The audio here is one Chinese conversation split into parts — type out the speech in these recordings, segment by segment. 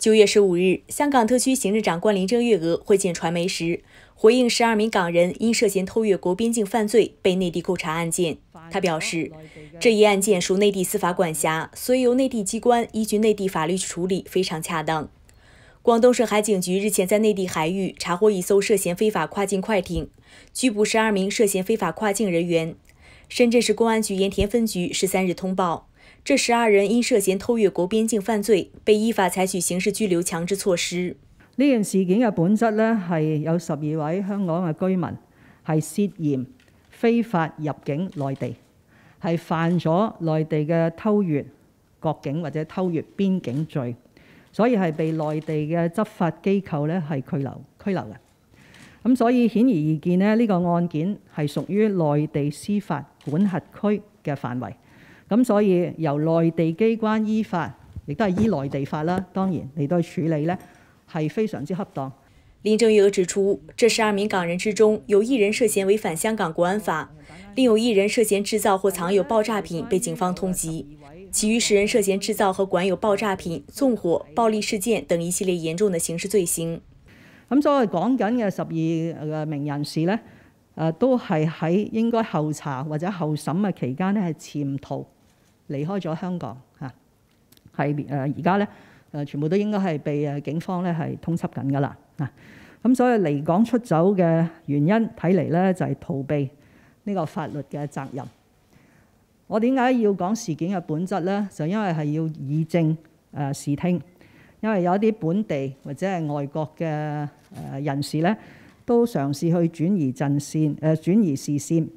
九月十五日，香港特区行政长官林郑月娥会见传媒时，回应十二名港人因涉嫌偷越国边境犯罪被内地扣查案件。他表示，这一案件属内地司法管辖，所以由内地机关依据内地法律处理非常恰当。广东省海警局日前在内地海域查获一艘涉嫌非法跨境快艇，拘捕十二名涉嫌非法跨境人员。深圳市公安局盐田分局十三日通报。这十二人因涉嫌偷越国边境犯罪，被依法采取刑事拘留强制措施。呢件事件嘅本质呢，系有十二位香港嘅居民系涉嫌非法入境内地，系犯咗内地嘅偷越国境或者偷越边境罪，所以系被内地嘅执法机构呢系拘留拘留嘅。咁所以显而易见呢，呢个案件系属于内地司法管辖区嘅范围。咁所以由內地機關依法，亦都係依內地法啦，當然嚟到處理呢，係非常之恰當。林正月娥指出，這十二名港人之中，有一人涉嫌違反香港國安法，另有一人涉嫌製造或藏有爆炸品被警方通缉，其余十人涉嫌製造和管有爆炸品、縱火、暴力事件等一系列嚴重的刑事罪行。咁所以講緊嘅十二名人士呢，都係喺應該候查或者候審嘅期間呢係潛逃。離開咗香港嚇，係誒而家咧誒全部都應該係被誒警方咧係通緝緊噶啦嗱，咁所以離港出走嘅原因睇嚟咧就係逃避呢個法律嘅責任。我點解要講事件嘅本質咧？就因為係要以正誒示聽，因為有啲本地或者係外國嘅誒人士咧，都嘗試去轉移陣線誒轉移視線。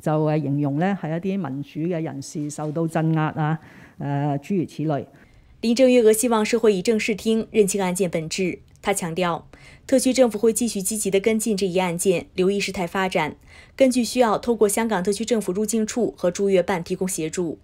就誒形容咧係一啲民主嘅人士受到鎮壓啊，誒諸如此類。林鄭月娥希望社會以正視聽，認清案件本質。她強調，特區政府會繼續積極的跟進這一案件，留意事態發展，根據需要透過香港特區政府入境處和駐越辦提供協助。